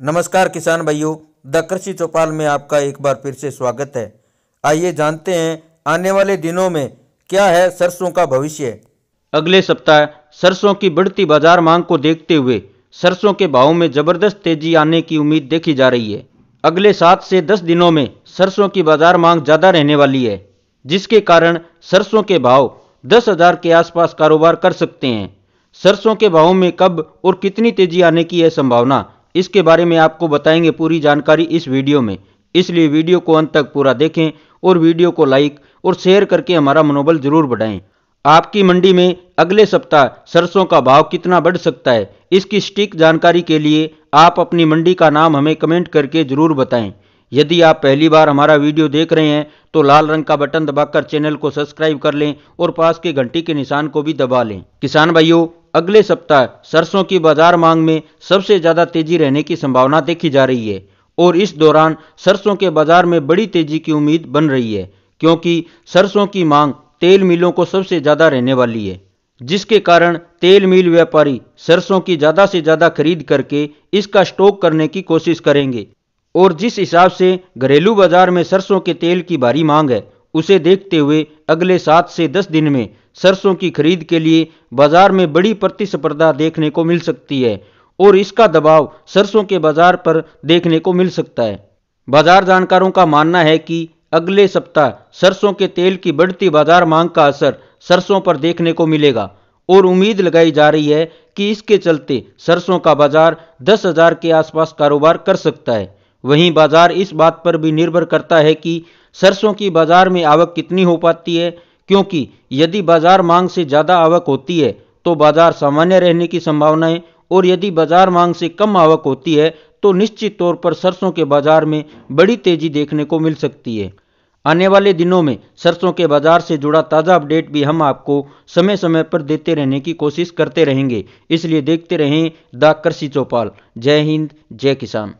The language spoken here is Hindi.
नमस्कार किसान भाइयों द कृषि चौपाल में आपका एक बार फिर से स्वागत है आइए जानते हैं आने वाले दिनों में क्या है सरसों का भविष्य अगले सप्ताह सरसों की बढ़ती बाजार मांग को देखते हुए सरसों के भाव में जबरदस्त तेजी आने की उम्मीद देखी जा रही है अगले सात से दस दिनों में सरसों की बाजार मांग ज़्यादा रहने वाली है जिसके कारण सरसों के भाव दस हजार के आसपास कारोबार कर सकते हैं सरसों के भाव में कब और कितनी तेजी आने की है संभावना इसके बारे में आपको बताएंगे पूरी जानकारी इस वीडियो में इसलिए वीडियो को अंत तक पूरा देखें और वीडियो को लाइक और शेयर करके हमारा मनोबल जरूर बढ़ाएं आपकी मंडी में अगले सप्ताह सरसों का भाव कितना बढ़ सकता है इसकी स्टिक जानकारी के लिए आप अपनी मंडी का नाम हमें कमेंट करके जरूर बताएं यदि आप पहली बार हमारा वीडियो देख रहे हैं तो लाल रंग का बटन दबाकर चैनल को सब्सक्राइब कर लें और पास के घंटी के निशान को भी दबा लें किसान भाइयों अगले सप्ताह सरसों की बाजार मांग में सबसे ज़्यादा तेजी रहने की संभावना देखी जा रही है और इस दौरान सरसों के बाजार में बड़ी तेजी की उम्मीद बन रही है क्योंकि सरसों की मांग तेल मिलों को सबसे ज़्यादा रहने वाली है जिसके कारण तेल मिल व्यापारी सरसों की ज़्यादा से ज़्यादा खरीद करके इसका स्टॉक करने की कोशिश करेंगे और जिस हिसाब से घरेलू बाजार में सरसों के तेल की भारी मांग है उसे देखते हुए अगले सात से दस दिन में सरसों की खरीद के लिए बाजार में बड़ी प्रतिस्पर्धा देखने को मिल सकती है और इसका दबाव सरसों के बाजार पर देखने को मिल सकता है बाजार जानकारों का मानना है कि अगले सप्ताह सरसों के तेल की बढ़ती बाजार मांग का असर सरसों पर देखने को मिलेगा और उम्मीद लगाई जा रही है कि इसके चलते सरसों का बाजार दस हजार के आसपास कारोबार कर सकता है वहीं बाजार इस बात पर भी निर्भर करता है कि सरसों की बाजार में आवक कितनी हो पाती है क्योंकि यदि बाजार मांग से ज़्यादा आवक होती है तो बाजार सामान्य रहने की संभावना है और यदि बाजार मांग से कम आवक होती है तो निश्चित तौर पर सरसों के बाजार में बड़ी तेजी देखने को मिल सकती है आने वाले दिनों में सरसों के बाजार से जुड़ा ताज़ा अपडेट भी हम आपको समय समय पर देते रहने की कोशिश करते रहेंगे इसलिए देखते रहें द कृषि चौपाल जय हिंद जय किसान